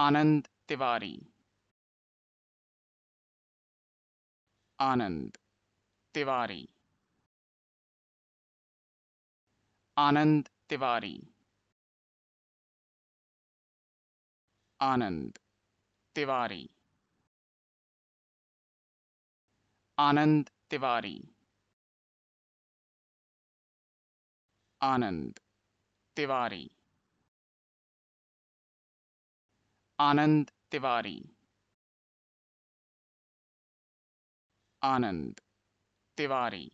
आनंद Tiwari आनंद Tiwari आनंद Tiwari आनंद Tiwari आनंद Tiwari आनंद Tiwari आनंद Tiwari आनंद Tiwari